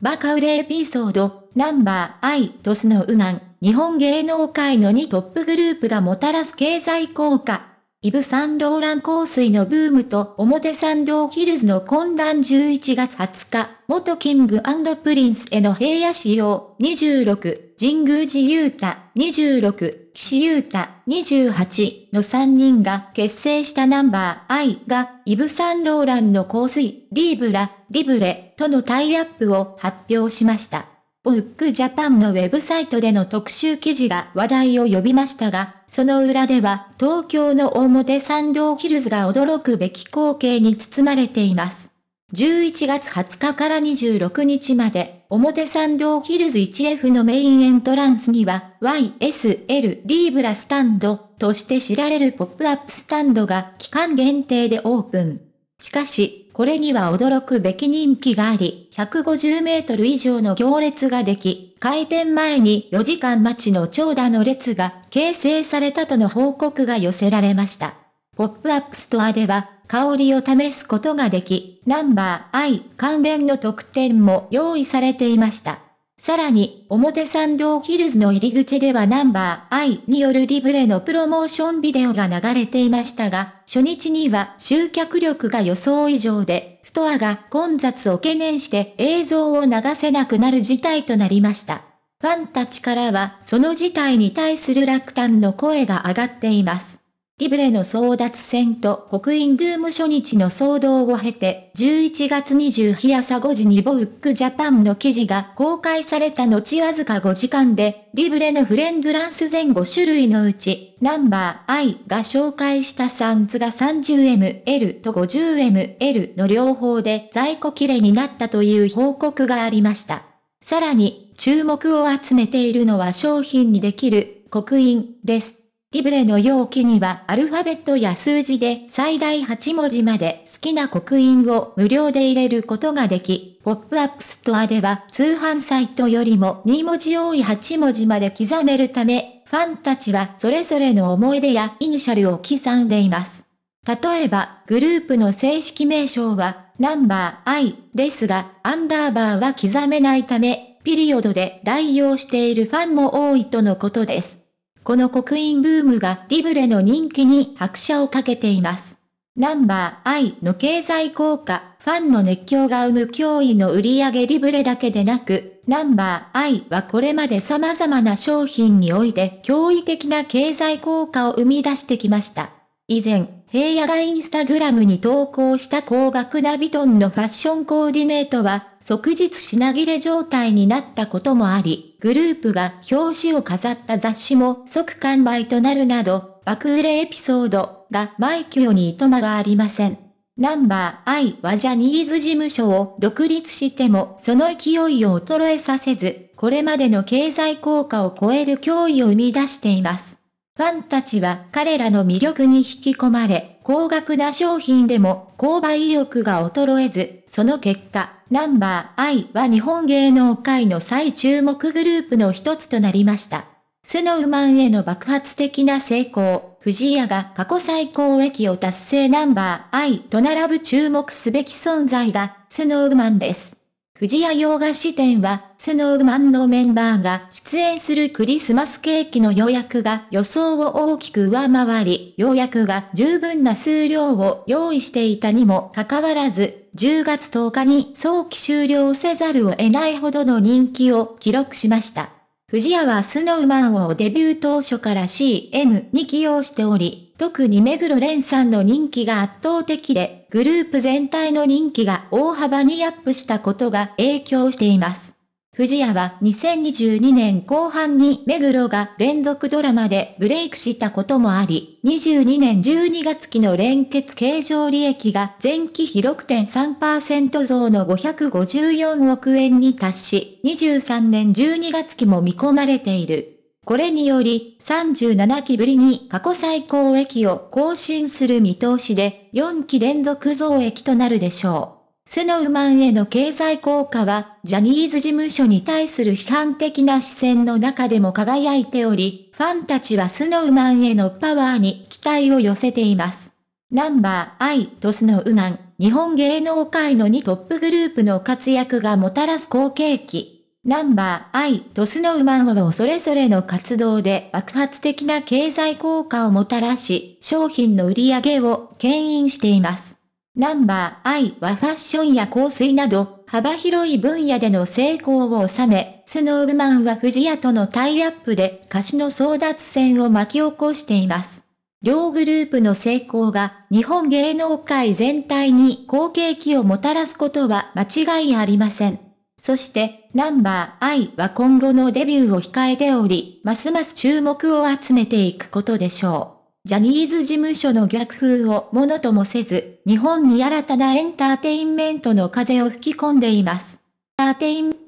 バカ売れエピソード、ナンバーアイトスのウナン、日本芸能界の2トップグループがもたらす経済効果。イブ・サンローラン香水のブームと表参道ヒルズの混乱11月20日、元キングプリンスへの平野仕様26、神宮寺雄太26、岸優太28の3人が結成したナンバーアイがイブ・サンローランの香水、リーブラ、リブレとのタイアップを発表しました。オックジャパンのウェブサイトでの特集記事が話題を呼びましたが、その裏では東京の表参道ヒルズが驚くべき光景に包まれています。11月20日から26日まで、表参道ヒルズ 1F のメインエントランスには、YSL リーブラスタンドとして知られるポップアップスタンドが期間限定でオープン。しかし、これには驚くべき人気があり、150メートル以上の行列ができ、開店前に4時間待ちの長蛇の列が形成されたとの報告が寄せられました。ポップアップストアでは、香りを試すことができ、ナンバー I 関連の特典も用意されていました。さらに、表参道ヒルズの入り口ではナンバー I によるリブレのプロモーションビデオが流れていましたが、初日には集客力が予想以上で、ストアが混雑を懸念して映像を流せなくなる事態となりました。ファンたちからは、その事態に対する落胆の声が上がっています。リブレの争奪戦と刻印ルーム初日の騒動を経て、11月20日朝5時にボウックジャパンの記事が公開された後わずか5時間で、リブレのフレングランス全5種類のうち、ナンバー I が紹介したサンズが 30ml と 50ml の両方で在庫切れになったという報告がありました。さらに、注目を集めているのは商品にできる刻印です。リブレの容器にはアルファベットや数字で最大8文字まで好きな刻印を無料で入れることができ、ポップアップストアでは通販サイトよりも2文字多い8文字まで刻めるため、ファンたちはそれぞれの思い出やイニシャルを刻んでいます。例えば、グループの正式名称は、ナンバー I ですが、アンダーバーは刻めないため、ピリオドで代用しているファンも多いとのことです。この刻印ブームがディブレの人気に拍車をかけています。ナンバー I の経済効果、ファンの熱狂が生む脅威の売り上げリブレだけでなく、ナンバー I はこれまで様々な商品において驚異的な経済効果を生み出してきました。以前、平野がインスタグラムに投稿した高額なビトンのファッションコーディネートは、即日品切れ状態になったこともあり、グループが表紙を飾った雑誌も即完売となるなど、爆売れエピソードが毎挙にいとまがありません。ナンバー I はジャニーズ事務所を独立してもその勢いを衰えさせず、これまでの経済効果を超える脅威を生み出しています。ファンたちは彼らの魅力に引き込まれ、高額な商品でも購買意欲が衰えず、その結果、ナンバー I は日本芸能界の最注目グループの一つとなりました。スノーマンへの爆発的な成功、藤谷が過去最高益を達成ナンバー I と並ぶ注目すべき存在がスノーマンです。藤屋洋菓子店は、スノーマンのメンバーが出演するクリスマスケーキの予約が予想を大きく上回り、予約が十分な数量を用意していたにもかかわらず、10月10日に早期終了せざるを得ないほどの人気を記録しました。藤屋はスノーマンをデビュー当初から CM に起用しており、特に目黒蓮さんの人気が圧倒的で、グループ全体の人気が大幅にアップしたことが影響しています。藤谷は2022年後半に目黒が連続ドラマでブレイクしたこともあり、22年12月期の連結経常利益が前期比6.3%増の554億円に達し、23年12月期も見込まれている。これにより、37期ぶりに過去最高益を更新する見通しで、4期連続増益となるでしょう。スノーマンへの経済効果は、ジャニーズ事務所に対する批判的な視線の中でも輝いており、ファンたちはスノーマンへのパワーに期待を寄せています。ナンバーアイとスノーマン、日本芸能界の2トップグループの活躍がもたらす好景気。ナンバーアイとスノーマンはそれぞれの活動で爆発的な経済効果をもたらし、商品の売り上げを牽引しています。ナンバー I はファッションや香水など、幅広い分野での成功を収め、スノーブマンは藤屋とのタイアップで貸しの争奪戦を巻き起こしています。両グループの成功が日本芸能界全体に好景気をもたらすことは間違いありません。そして、ナンバー I は今後のデビューを控えており、ますます注目を集めていくことでしょう。ジャニーズ事務所の逆風をものともせず、日本に新たなエンターテインメントの風を吹き込んでいます。エンターテイン